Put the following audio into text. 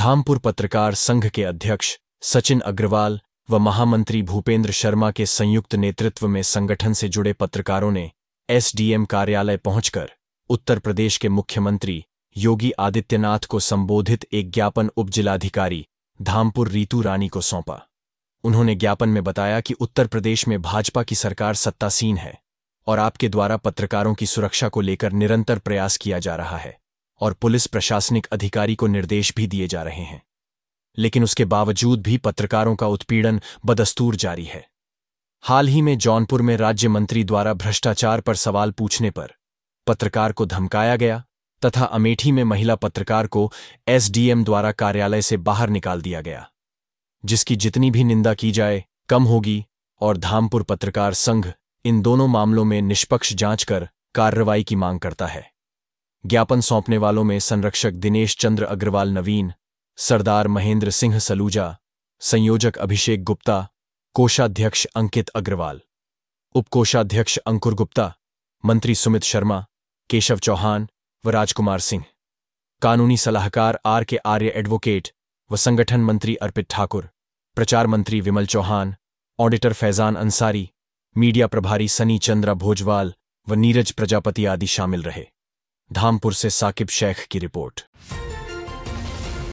धामपुर पत्रकार संघ के अध्यक्ष सचिन अग्रवाल व महामंत्री भूपेंद्र शर्मा के संयुक्त नेतृत्व में संगठन से जुड़े पत्रकारों ने एसडीएम कार्यालय पहुंचकर उत्तर प्रदेश के मुख्यमंत्री योगी आदित्यनाथ को संबोधित एक ज्ञापन उपजिलाधिकारी धामपुर रीतू रानी को सौंपा उन्होंने ज्ञापन में बताया कि उत्तर प्रदेश में भाजपा की सरकार सत्तासीन है और आपके द्वारा पत्रकारों की सुरक्षा को लेकर निरंतर प्रयास किया जा रहा है और पुलिस प्रशासनिक अधिकारी को निर्देश भी दिए जा रहे हैं लेकिन उसके बावजूद भी पत्रकारों का उत्पीड़न बदस्तूर जारी है हाल ही में जौनपुर में राज्य मंत्री द्वारा भ्रष्टाचार पर सवाल पूछने पर पत्रकार को धमकाया गया तथा अमेठी में महिला पत्रकार को एसडीएम द्वारा कार्यालय से बाहर निकाल दिया गया जिसकी जितनी भी निंदा की जाए कम होगी और धामपुर पत्रकार संघ इन दोनों मामलों में निष्पक्ष जांच कर कार्रवाई की मांग करता है ज्ञापन सौंपने वालों में संरक्षक दिनेश चंद्र अग्रवाल नवीन सरदार महेंद्र सिंह सलूजा संयोजक अभिषेक गुप्ता कोषाध्यक्ष अंकित अग्रवाल उपकोषाध्यक्ष अंकुर गुप्ता मंत्री सुमित शर्मा केशव चौहान व राजकुमार सिंह कानूनी सलाहकार आर के आर्य एडवोकेट व संगठन मंत्री अर्पित ठाकुर प्रचार मंत्री विमल चौहान ऑडिटर फैजान अंसारी मीडिया प्रभारी सनी चंद्रा भोजवाल व नीरज प्रजापति आदि शामिल रहे धामपुर से साकिब शेख की रिपोर्ट